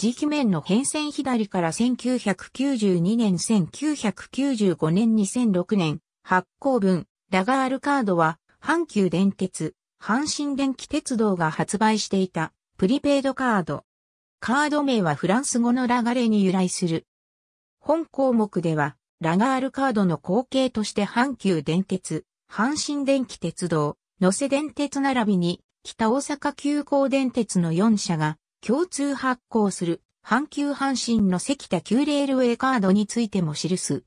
磁気面の変遷左から1992年1995年2006年発行分ラガールカードは阪急電鉄、阪神電気鉄道が発売していたプリペイドカード。カード名はフランス語のラガレに由来する。本項目ではラガールカードの後継として阪急電鉄、阪神電気鉄道、野瀬電鉄並びに北大阪急行電鉄の4社が共通発行する阪急阪神の関田急レールウェイカードについても記す。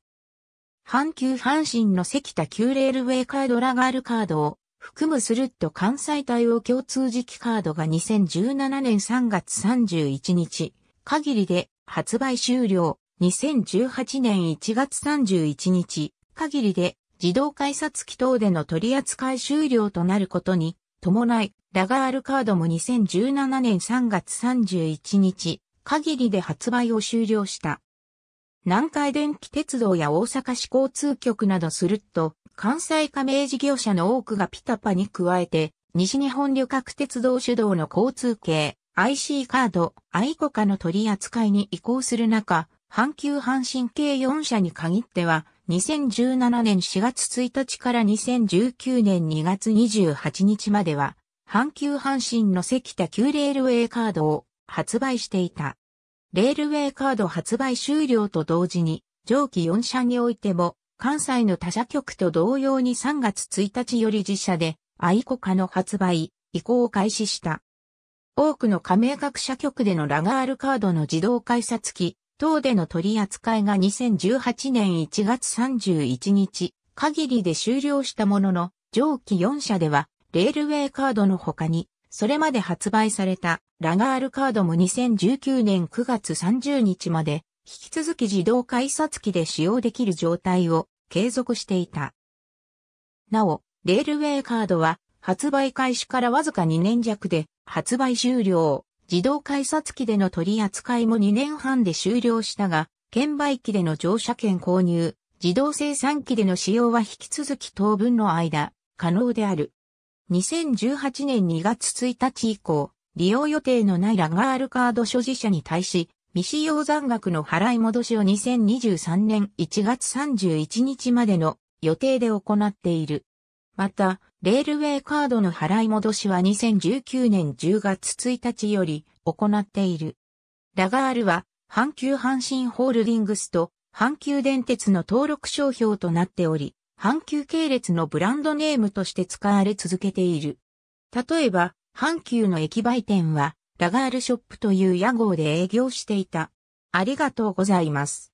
阪急阪神の関田急レールウェイカードラガールカードを含むスルッと関西対応共通時期カードが2017年3月31日限りで発売終了。2018年1月31日限りで自動改札機等での取扱い終了となることに伴い、ラガールカードも2017年3月31日、限りで発売を終了した。南海電気鉄道や大阪市交通局などすると、関西加盟事業者の多くがピタパに加えて、西日本旅客鉄道主導の交通系、IC カード、アイコカの取り扱いに移行する中、阪急阪神系4社に限っては、2017年4月1日から2019年2月28日までは、阪急阪神の関田急レールウェイカードを発売していた。レールウェイカード発売終了と同時に、上記4社においても、関西の他社局と同様に3月1日より自社で、アイコカの発売、移行を開始した。多くの加盟各社局でのラガールカードの自動改札機、等での取り扱いが2018年1月31日限りで終了したものの、上記4社では、レールウェイカードの他に、それまで発売されたラガールカードも2019年9月30日まで、引き続き自動改札機で使用できる状態を継続していた。なお、レールウェイカードは発売開始からわずか2年弱で発売終了。自動改札機での取り扱いも2年半で終了したが、券売機での乗車券購入、自動生産機での使用は引き続き当分の間、可能である。2018年2月1日以降、利用予定のないラガールカード所持者に対し、未使用残額の払い戻しを2023年1月31日までの予定で行っている。また、レールウェイカードの払い戻しは2019年10月1日より行っている。ラガールは、阪急阪神ホールディングスと阪急電鉄の登録商標となっており、阪急系列のブランドネームとして使われ続けている。例えば、阪急の駅売店は、ラガールショップという屋号で営業していた。ありがとうございます。